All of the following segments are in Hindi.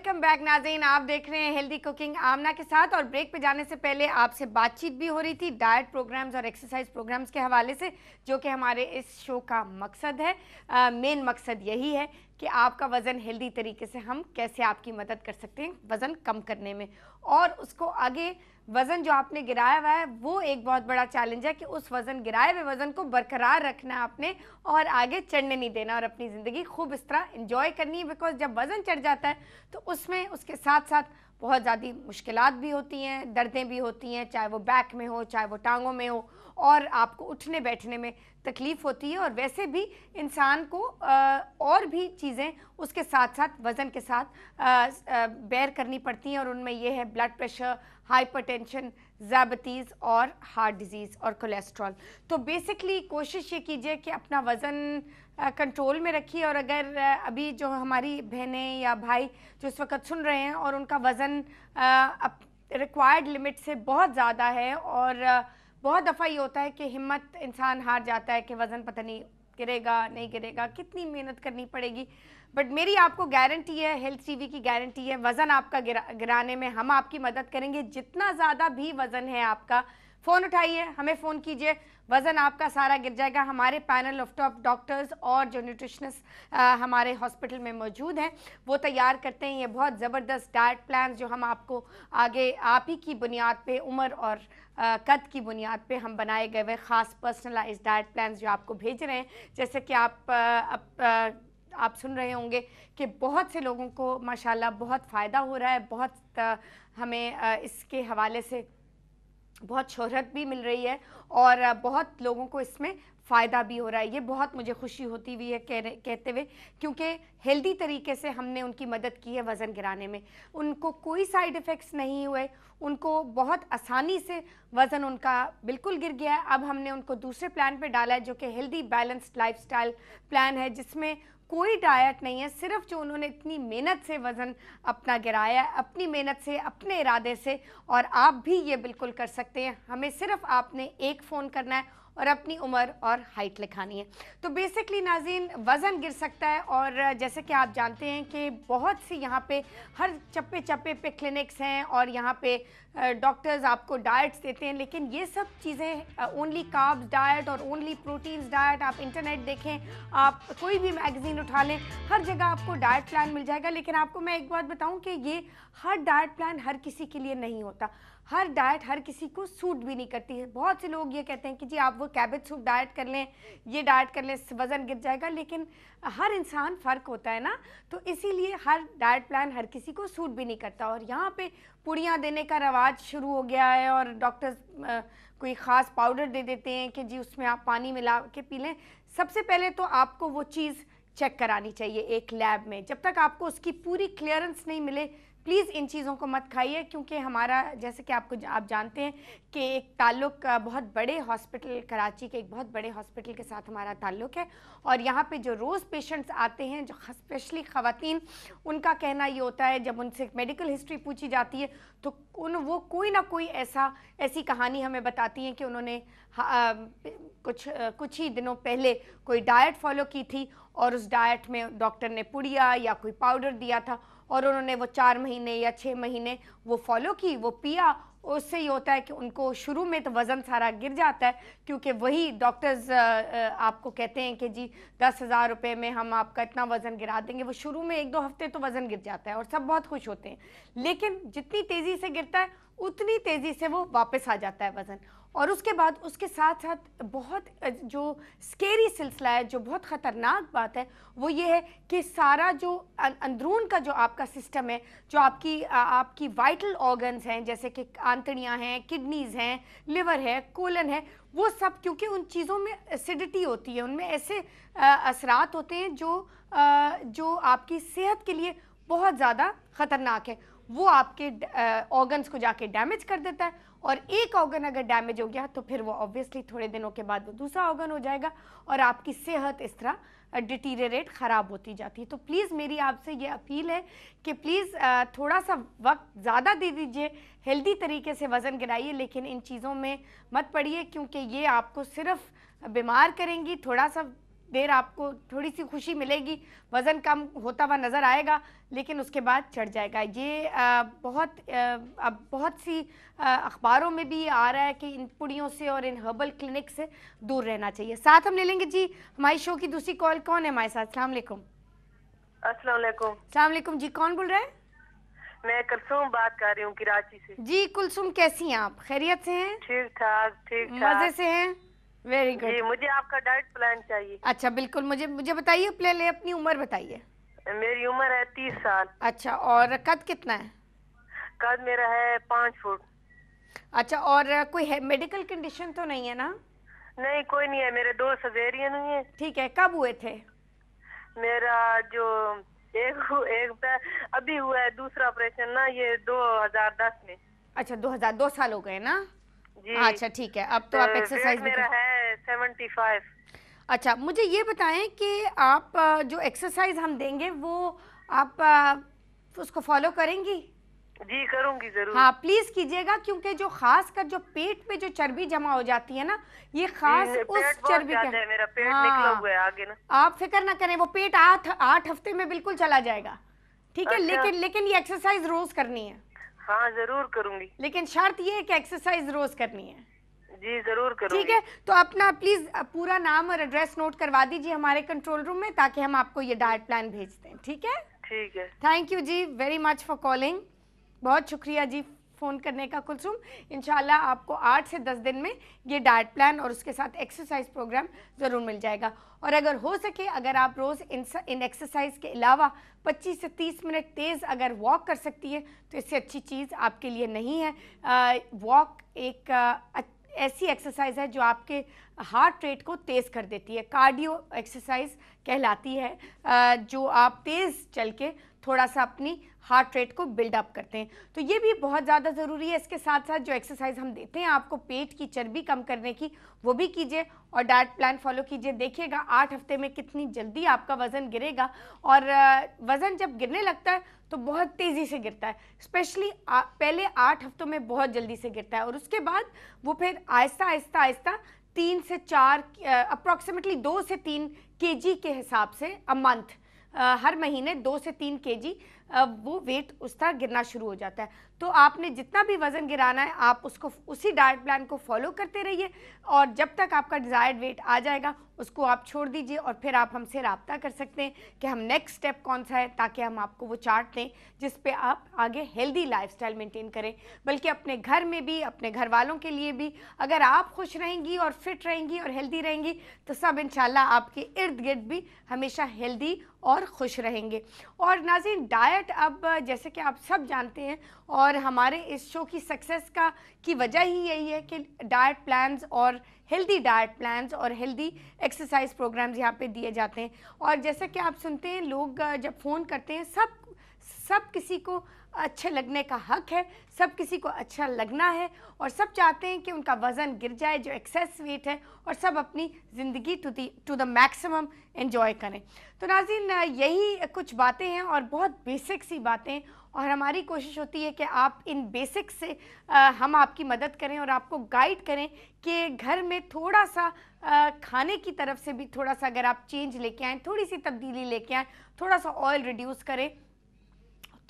वेलकम बैक नाजीन आप देख रहे हैं हेल्दी कुकिंग आमना के साथ और ब्रेक पे जाने से पहले आपसे बातचीत भी हो रही थी डाइट प्रोग्राम्स और एक्सरसाइज प्रोग्राम्स के हवाले से जो कि हमारे इस शो का मकसद है मेन मकसद यही है कि आपका वज़न हेल्दी तरीके से हम कैसे आपकी मदद कर सकते हैं वज़न कम करने में और उसको आगे वज़न जो आपने गिराया हुआ है वो एक बहुत बड़ा चैलेंज है कि उस वज़न गिराए हुए वज़न को बरकरार रखना है आपने और आगे चढ़ने नहीं देना और अपनी ज़िंदगी खूब इस तरह इन्जॉय करनी है बिकॉज जब वज़न चढ़ जाता है तो उसमें उसके साथ साथ बहुत ज़्यादा मुश्किल भी होती हैं दर्दें भी होती हैं चाहे वो बैक में हो चाहे वो टांगों में हो और आपको उठने बैठने में तकलीफ़ होती है और वैसे भी इंसान को और भी चीज़ें उसके साथ साथ वज़न के साथ बैर करनी पड़ती हैं और उनमें यह है ब्लड प्रेशर हाइपरटेंशन टेंशन और हार्ट डिज़ीज़ और कोलेस्ट्रॉल तो बेसिकली कोशिश ये कीजिए कि अपना वज़न कंट्रोल में रखिए और अगर अभी जो हमारी बहनें या भाई जो इस वक्त सुन रहे हैं और उनका वज़न रिक्वायर्ड लिमिट से बहुत ज़्यादा है और बहुत दफ़ा ये होता है कि हिम्मत इंसान हार जाता है कि वज़न पता नहीं गिरेगा नहीं गिरेगा कितनी मेहनत करनी पड़ेगी बट मेरी आपको गारंटी है हेल्थ सी की गारंटी है वज़न आपका गिरा गिराने में हम आपकी मदद करेंगे जितना ज़्यादा भी वज़न है आपका फ़ोन उठाइए हमें फ़ोन कीजिए वज़न आपका सारा गिर जाएगा हमारे पैनल ऑफ टॉप डॉक्टर्स और जो न्यूट्रिशनिस्ट हमारे हॉस्पिटल में मौजूद हैं वो तैयार करते हैं ये बहुत ज़बरदस्त डाइट प्लान जो हम आपको आगे आप ही की बुनियाद पे उम्र और आ, कद की बुनियाद पे हम बनाए गए हुए ख़ास पर्सनलाइज डाइट प्लान जो आपको भेज रहे हैं जैसे कि आप आ, आप, आ, आप सुन रहे होंगे कि बहुत से लोगों को माशाल्लाह बहुत फ़ायदा हो रहा है बहुत हमें इसके हवाले से बहुत शोहरत भी मिल रही है और बहुत लोगों को इसमें फ़ायदा भी हो रहा है ये बहुत मुझे खुशी होती हुई है कह कहते हुए क्योंकि हेल्दी तरीके से हमने उनकी मदद की है वज़न गिराने में उनको कोई साइड इफ़ेक्ट्स नहीं हुए उनको बहुत आसानी से वज़न उनका बिल्कुल गिर गया है अब हमने उनको दूसरे प्लान पे डाला है जो कि हेल्दी बैलेंस्ड लाइफस्टाइल प्लान है जिसमें कोई डाइट नहीं है सिर्फ जो उन्होंने इतनी मेहनत से वज़न अपना गिराया है अपनी मेहनत से अपने इरादे से और आप भी ये बिल्कुल कर सकते हैं हमें सिर्फ आपने एक फ़ोन करना है और अपनी उम्र और हाइट लिखानी है तो बेसिकली नाजीन वज़न गिर सकता है और जैसे कि आप जानते हैं कि बहुत सी यहाँ पे हर चप्पे चप्पे पे क्लिनिक्स हैं और यहाँ पे डॉक्टर्स आपको डाइट्स देते हैं लेकिन ये सब चीज़ें ओनली काब्स डाइट और ओनली प्रोटीन्स डाइट आप इंटरनेट देखें आप कोई भी मैगज़ीन उठा लें हर जगह आपको डाइट प्लान मिल जाएगा लेकिन आपको मैं एक बात बताऊँ कि ये हर डाइट प्लान हर किसी के लिए नहीं होता हर डाइट हर किसी को सूट भी नहीं करती है बहुत से लोग ये कहते हैं कि जी आप वो कैबेज सूप डाइट कर लें ये डाइट कर लें वज़न गिर जाएगा लेकिन हर इंसान फ़र्क होता है ना तो इसीलिए हर डाइट प्लान हर किसी को सूट भी नहीं करता और यहाँ पे पुड़ियाँ देने का रवाज शुरू हो गया है और डॉक्टर्स कोई ख़ास पाउडर दे देते हैं कि जी उसमें आप पानी मिला के पी लें सबसे पहले तो आपको वो चीज़ चेक करानी चाहिए एक लैब में जब तक आपको उसकी पूरी क्लियरेंस नहीं मिले प्लीज़ इन चीज़ों को मत खाइए क्योंकि हमारा जैसे कि आपको आप जानते हैं कि एक ताल्लुक बहुत बड़े हॉस्पिटल कराची के एक बहुत बड़े हॉस्पिटल के साथ हमारा ताल्लुक है और यहाँ पे जो रोज़ पेशेंट्स आते हैं जो स्पेशली ख़वान उनका कहना ये होता है जब उनसे मेडिकल हिस्ट्री पूछी जाती है तो उन वो कोई ना कोई ऐसा ऐसी कहानी हमें बताती हैं कि उन्होंने आ, कुछ आ, कुछ ही दिनों पहले कोई डाइट फॉलो की थी और उस डाइट में डॉक्टर ने पुड़िया या कोई पाउडर दिया था और उन्होंने वो चार महीने या छः महीने वो फॉलो की वो पिया उससे ये होता है कि उनको शुरू में तो वज़न सारा गिर जाता है क्योंकि वही डॉक्टर्स आपको कहते हैं कि जी दस हज़ार रुपये में हम आपका इतना वज़न गिरा देंगे वो शुरू में एक दो हफ्ते तो वज़न गिर जाता है और सब बहुत खुश होते हैं लेकिन जितनी तेज़ी से गिरता है उतनी तेज़ी से वो वापस आ जाता है वज़न और उसके बाद उसके साथ साथ बहुत जो स्केरी सिलसिला है जो बहुत ख़तरनाक बात है वो ये है कि सारा जो अं-, अंदरून का जो आपका सिस्टम है जो आपकी आपकी वाइटल ऑर्गन्स हैं जैसे कि आंतड़ियाँ हैं किडनीज़ हैं लिवर है कोलन है वो सब क्योंकि उन चीज़ों में एसिडिटी होती है उनमें ऐसे असरात होते हैं जो आ, जो आपकी सेहत के लिए बहुत ज़्यादा ख़तरनाक है वो आपके ऑर्गन्स को जाके डैमेज कर देता है और एक ऑर्गन अगर डैमेज हो गया तो फिर वो ऑब्वियसली थोड़े दिनों के बाद वो दूसरा ऑर्गन हो जाएगा और आपकी सेहत इस तरह डिटीरेट ख़राब होती जाती है तो प्लीज़ मेरी आपसे ये अपील है कि प्लीज़ थोड़ा सा वक्त ज़्यादा दे दीजिए हेल्दी तरीके से वज़न गिराइए लेकिन इन चीज़ों में मत पड़िए क्योंकि ये आपको सिर्फ बीमार करेंगी थोड़ा सा देर आपको थोड़ी सी खुशी मिलेगी वज़न कम होता हुआ नज़र आएगा लेकिन उसके बाद चढ़ जाएगा ये आ, बहुत अब बहुत सी अखबारों में भी आ रहा है कि इन पुड़ियों से और इन हर्बल क्लिनिक से दूर रहना चाहिए साथ हम ले लेंगे जी हमारी शो की दूसरी कॉल कौन है हमारे साथ अलैक्म अलैक्म जी कौन बोल रहे हैं मैं कुलसुम बात कर रही हूँ कराची से जी कुलसुम कैसी हैं आप खैरियत से हैं ठीक ठाक ठीक मजे से हैं वेरी गुड जी मुझे आपका डाइट प्लान चाहिए अच्छा बिल्कुल मुझे मुझे बताइए पहले अपनी उम्र बताइए मेरी उम्र है तीस साल अच्छा और कद कितना है कद मेरा है पाँच फुट अच्छा और कोई है मेडिकल कंडीशन तो नहीं है ना नहीं कोई नहीं है मेरे दो सजेरियन हुए है ठीक है कब हुए थे मेरा जो एक एक अभी हुआ है दूसरा ऑपरेशन ना ये 2010 में अच्छा 2000 दो साल हो गए ना अच्छा ठीक है अब तो आप एक्सरसाइज मेरा है 75 अच्छा मुझे ये बताएं कि आप जो एक्सरसाइज हम देंगे वो आप उसको फॉलो करेंगी जी करूंगी जरूर हाँ प्लीज कीजिएगा क्योंकि जो खास कर जो पेट पे जो चर्बी जमा हो जाती है ना ये खास उस चर्बी के मेरा पेट हाँ, निकला हुआ है आगे ना आप फिक्र ना करें वो पेट आठ आठ हफ्ते में बिल्कुल चला जाएगा ठीक है अच्छा। लेकिन लेकिन ये एक्सरसाइज रोज करनी है हाँ जरूर करूंगी लेकिन शर्त ये है कि एक्सरसाइज रोज करनी है जी जरूर करूंगी ठीक है तो अपना प्लीज पूरा नाम और एड्रेस नोट करवा दीजिए हमारे कंट्रोल रूम में ताकि हम आपको ये डाइट प्लान भेज दें ठीक है ठीक है थैंक यू जी वेरी मच फॉर कॉलिंग बहुत शुक्रिया जी फ़ोन करने का कुलसुम इन आपको आठ से दस दिन में ये डाइट प्लान और उसके साथ एक्सरसाइज प्रोग्राम ज़रूर मिल जाएगा और अगर हो सके अगर आप रोज़ इन इन एक्सरसाइज के अलावा 25 से 30 मिनट तेज़ अगर वॉक कर सकती है तो इससे अच्छी चीज़ आपके लिए नहीं है वॉक एक आ, ऐसी एक्सरसाइज है जो आपके हार्ट रेट को तेज़ कर देती है कार्डियो एक्सरसाइज कहलाती है जो आप तेज़ चल के थोड़ा सा अपनी हार्ट रेट को बिल्डअप करते हैं तो ये भी बहुत ज़्यादा ज़रूरी है इसके साथ साथ जो एक्सरसाइज हम देते हैं आपको पेट की चर्बी कम करने की वो भी कीजिए और डाइट प्लान फॉलो कीजिए देखिएगा आठ हफ्ते में कितनी जल्दी आपका वज़न गिरेगा और वज़न जब गिरने लगता है तो बहुत तेज़ी से गिरता है स्पेशली पहले आठ हफ्तों में बहुत जल्दी से गिरता है और उसके बाद वो फिर आहिस्ता आहिस्ता आहिस्ता तीन से चार अप्रॉक्सीमेटली दो से तीन केजी के हिसाब से अ मंथ हर महीने दो से तीन केजी वो वेट उसका गिरना शुरू हो जाता है तो आपने जितना भी वज़न गिराना है आप उसको उसी डाइट प्लान को फॉलो करते रहिए और जब तक आपका डिज़ायर्ड वेट आ जाएगा उसको आप छोड़ दीजिए और फिर आप हमसे रबता कर सकते हैं कि हम नेक्स्ट स्टेप कौन सा है ताकि हम आपको वो चार्ट दें जिस पे आप आगे हेल्दी लाइफस्टाइल मेंटेन करें बल्कि अपने घर में भी अपने घर वालों के लिए भी अगर आप खुश रहेंगी और फिट रहेंगी और हेल्दी रहेंगी तो सब इन आपके इर्द गिर्द भी हमेशा हेल्दी और खुश रहेंगे और नाजिन डाइट दैट अब जैसे कि आप सब जानते हैं और हमारे इस शो की सक्सेस का की वजह ही यही है कि डाइट प्लान्स और हेल्दी डाइट प्लान्स और हेल्दी एक्सरसाइज प्रोग्राम्स यहाँ पे दिए जाते हैं और जैसे कि आप सुनते हैं लोग जब फ़ोन करते हैं सब सब किसी को अच्छे लगने का हक है सब किसी को अच्छा लगना है और सब चाहते हैं कि उनका वज़न गिर जाए जो एक्सेस वेट है और सब अपनी ज़िंदगी to the to the maximum enjoy करें तो नाजिन यही कुछ बातें हैं और बहुत बेसिक सी बातें और हमारी कोशिश होती है कि आप इन बेसिक से आ, हम आपकी मदद करें और आपको गाइड करें कि घर में थोड़ा सा आ, खाने की तरफ से भी थोड़ा सा अगर आप चेंज लेके आएँ थोड़ी सी तब्दीली लेके आएँ थोड़ा सा ऑयल रिड्यूस करें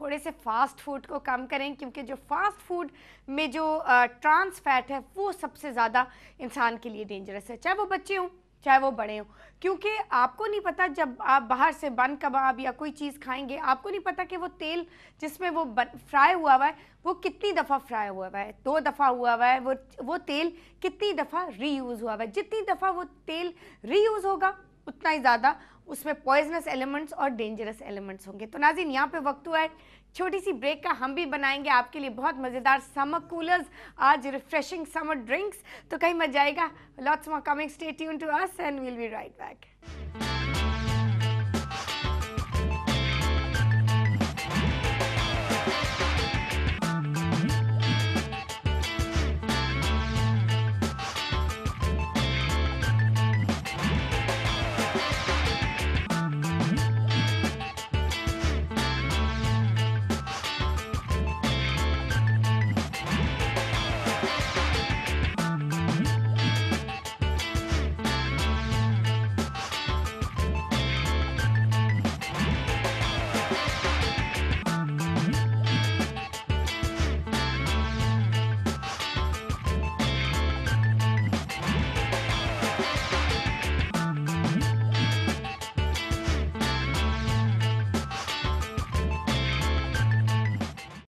थोड़े से फास्ट फूड को कम करें क्योंकि जो फास्ट फूड में जो ट्रांस फैट है वो सबसे ज़्यादा इंसान के लिए डेंजरस है चाहे वो बच्चे हों चाहे वो बड़े हों क्योंकि आपको नहीं पता जब आप बाहर से बन कबाब या कोई चीज़ खाएंगे आपको नहीं पता कि वो तेल जिसमें वो बन फ्राई हुआ हुआ है वो कितनी दफ़ा फ्राई हुआ हुआ है दो दफ़ा हुआ हुआ है वो वो तेल कितनी दफ़ा रीयूज़ हुआ हुआ है जितनी दफ़ा वो तेल रीयूज़ होगा उतना ही ज़्यादा उसमें पॉइजनस एलिमेंट्स और डेंजरस एलिमेंट्स होंगे तो नाजिन यहाँ पे वक्त हुआ है छोटी सी ब्रेक का हम भी बनाएंगे आपके लिए बहुत मज़ेदार समर कूलर्स आज रिफ्रेशिंग समर ड्रिंक्स तो कहीं मत जाएगा lots more coming stay tuned to us and will be right back